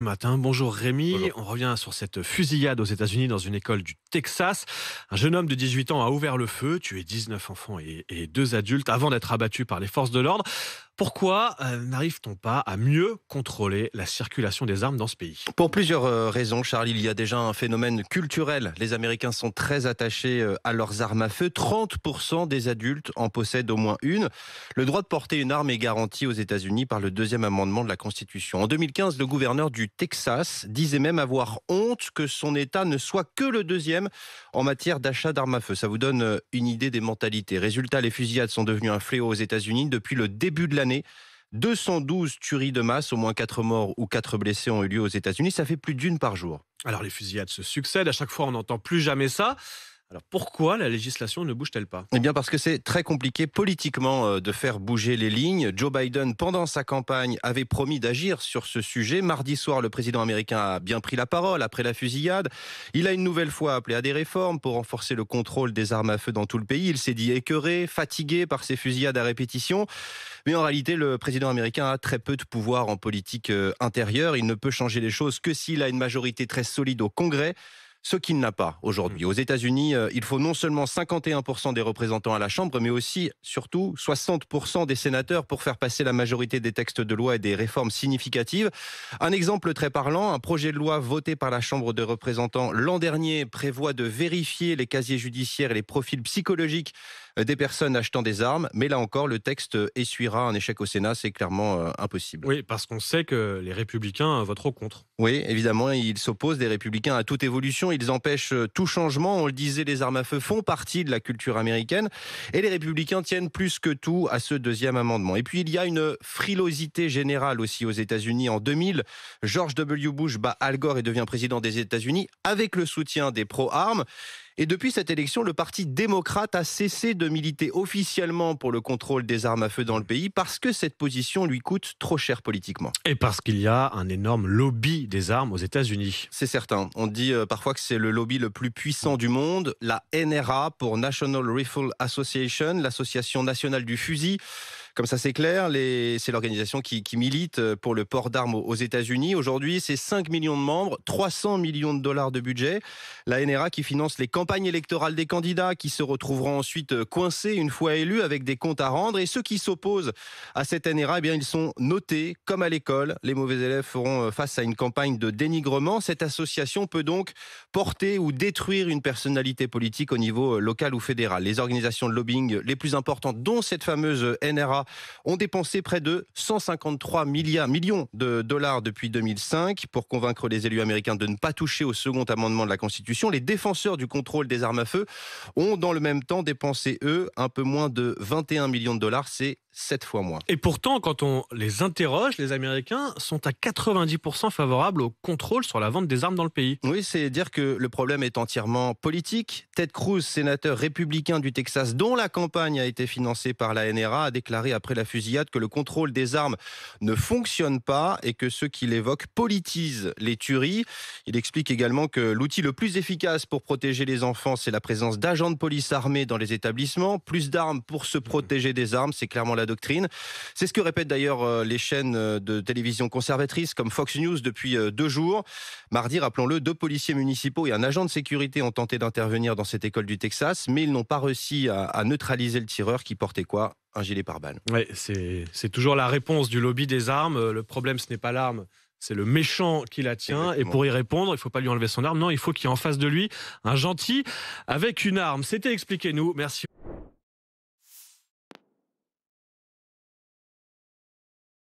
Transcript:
matin. Bonjour Rémi. On revient sur cette fusillade aux États-Unis dans une école du Texas. Un jeune homme de 18 ans a ouvert le feu, tué 19 enfants et, et deux adultes avant d'être abattu par les forces de l'ordre. Pourquoi euh, n'arrive-t-on pas à mieux contrôler la circulation des armes dans ce pays Pour plusieurs euh, raisons, Charlie. Il y a déjà un phénomène culturel. Les Américains sont très attachés euh, à leurs armes à feu. 30% des adultes en possèdent au moins une. Le droit de porter une arme est garanti aux États-Unis par le deuxième amendement de la Constitution. En 2015, le gouverneur du Texas disait même avoir honte que son État ne soit que le deuxième en matière d'achat d'armes à feu. Ça vous donne euh, une idée des mentalités. Résultat, les fusillades sont devenues un fléau aux États-Unis depuis le début de l'année. 212 tueries de masse, au moins 4 morts ou 4 blessés ont eu lieu aux États-Unis. Ça fait plus d'une par jour. Alors les fusillades se succèdent, à chaque fois on n'entend plus jamais ça. Alors pourquoi la législation ne bouge-t-elle pas Eh bien parce que c'est très compliqué politiquement euh, de faire bouger les lignes. Joe Biden, pendant sa campagne, avait promis d'agir sur ce sujet. Mardi soir, le président américain a bien pris la parole après la fusillade. Il a une nouvelle fois appelé à des réformes pour renforcer le contrôle des armes à feu dans tout le pays. Il s'est dit écœuré, fatigué par ces fusillades à répétition. Mais en réalité, le président américain a très peu de pouvoir en politique euh, intérieure. Il ne peut changer les choses que s'il a une majorité très solide au Congrès ce qu'il n'a pas aujourd'hui. Mm. Aux États-Unis, euh, il faut non seulement 51% des représentants à la Chambre, mais aussi, surtout, 60% des sénateurs pour faire passer la majorité des textes de loi et des réformes significatives. Un exemple très parlant, un projet de loi voté par la Chambre des représentants l'an dernier prévoit de vérifier les casiers judiciaires et les profils psychologiques euh, des personnes achetant des armes, mais là encore, le texte essuiera un échec au Sénat, c'est clairement euh, impossible. Oui, parce qu'on sait que les républicains voteront contre. Oui, évidemment, ils s'opposent des républicains à toute évolution. Ils empêchent euh, tout changement. On le disait, les armes à feu font partie de la culture américaine. Et les républicains tiennent plus que tout à ce deuxième amendement. Et puis, il y a une frilosité générale aussi aux États-Unis. En 2000, George W. Bush bat Al Gore et devient président des États-Unis avec le soutien des pro-armes. Et depuis cette élection, le Parti démocrate a cessé de militer officiellement pour le contrôle des armes à feu dans le pays parce que cette position lui coûte trop cher politiquement. Et parce qu'il y a un énorme lobby des armes aux États-Unis. C'est certain. On dit euh, parfois que c'est le lobby le plus puissant du monde, la NRA pour National Rifle Association, l'association nationale du fusil. Comme ça, c'est clair, les... c'est l'organisation qui, milite euh, pour le port d'armes aux États-Unis. Aujourd'hui, c'est 5 millions de membres, 300 millions de dollars de budget. La NRA qui finance les campagnes électorales des candidats qui se retrouveront ensuite euh, coincés une fois élus avec des comptes à rendre. Et ceux qui s'opposent à cette NRA, eh bien, ils sont notés comme à l'école. Les mauvais élèves feront euh, face à une campagne de dénigrement. Cette association peut donc porter ou détruire une personnalité politique au niveau local ou fédéral. Les organisations de lobbying les plus importantes, dont cette fameuse NRA, ont dépensé près de 153 milliards, millions de dollars depuis 2005 pour convaincre les élus américains de ne pas toucher au second amendement de la Constitution. Les défenseurs du contrôle des armes à feu ont dans le même temps dépensé, eux, un peu moins de 21 millions de dollars. C'est 7 fois moins. Et pourtant, quand on les interroge, les Américains sont à 90% favorables au contrôle sur la vente des armes dans le pays. Oui, c'est dire que le problème est entièrement politique. Ted Cruz, sénateur républicain du Texas, dont la campagne a été financée par la NRA, a déclaré à après la fusillade que le contrôle des armes ne fonctionne pas et que ceux qui l'évoquent politisent les tueries. Il explique également que l'outil le plus efficace pour protéger les enfants, c'est la présence d'agents de police armés dans les établissements. Plus d'armes pour se protéger des armes, c'est clairement la doctrine. C'est ce que répètent d'ailleurs euh, les chaînes euh, de télévision conservatrices comme Fox News depuis euh, deux jours. Mardi, rappelons-le, deux policiers municipaux et un agent de sécurité ont tenté d'intervenir dans cette école du Texas, mais ils n'ont pas réussi à neutraliser le tireur qui portait quoi gilet pare-balles. Ouais, c'est toujours la réponse du lobby des armes. Euh, le problème, ce n'est pas l'arme, c'est le méchant qui la tient. Et pour y répondre, il ne faut pas lui enlever son arme. Non, il faut qu'il y ait en face de lui un gentil avec une arme. C'était expliqué nous Merci.